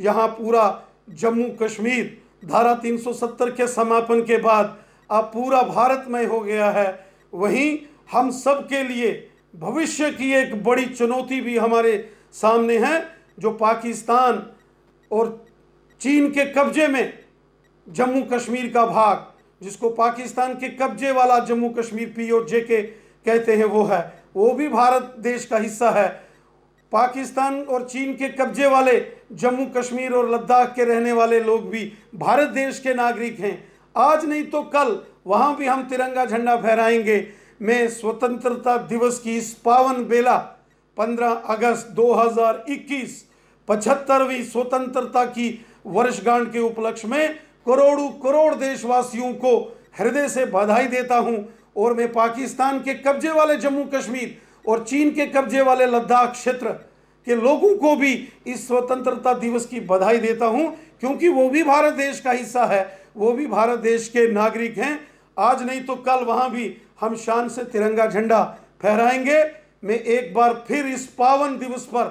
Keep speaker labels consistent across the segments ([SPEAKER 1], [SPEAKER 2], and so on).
[SPEAKER 1] यहाँ पूरा जम्मू कश्मीर धारा 370 के समापन के बाद अब पूरा भारतमय हो गया है वहीं हम सब के लिए भविष्य की एक बड़ी चुनौती भी हमारे सामने है जो पाकिस्तान और चीन के कब्जे में जम्मू कश्मीर का भाग जिसको पाकिस्तान के कब्जे वाला जम्मू कश्मीर जे के कहते हैं वो है वो भी भारत देश का हिस्सा है पाकिस्तान और चीन के कब्जे वाले जम्मू कश्मीर और लद्दाख के रहने वाले लोग भी भारत देश के नागरिक हैं आज नहीं तो कल वहाँ भी हम तिरंगा झंडा फहराएंगे मैं स्वतंत्रता दिवस की इस पावन बेला 15 अगस्त 2021 पचहत्तरवीं स्वतंत्रता की वर्षगांठ के उपलक्ष्य में करोड़ों करोड़ देशवासियों को हृदय से बधाई देता हूँ और मैं पाकिस्तान के कब्जे वाले जम्मू कश्मीर और चीन के कब्जे वाले लद्दाख क्षेत्र के लोगों को भी इस स्वतंत्रता दिवस की बधाई देता हूं क्योंकि वो भी भारत देश का हिस्सा है वो भी भारत देश के नागरिक हैं आज नहीं तो कल वहां भी हम शान से तिरंगा झंडा फहराएंगे मैं एक बार फिर इस पावन दिवस पर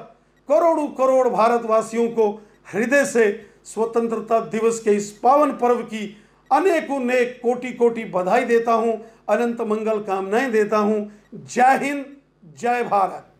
[SPEAKER 1] करोड़ों करोड़ भारतवासियों को हृदय से स्वतंत्रता दिवस के इस पावन पर्व की अनेकों नेक कोटि कोटि बधाई देता हूँ अनंत मंगल कामनाएं देता हूँ जय हिंद जय भारत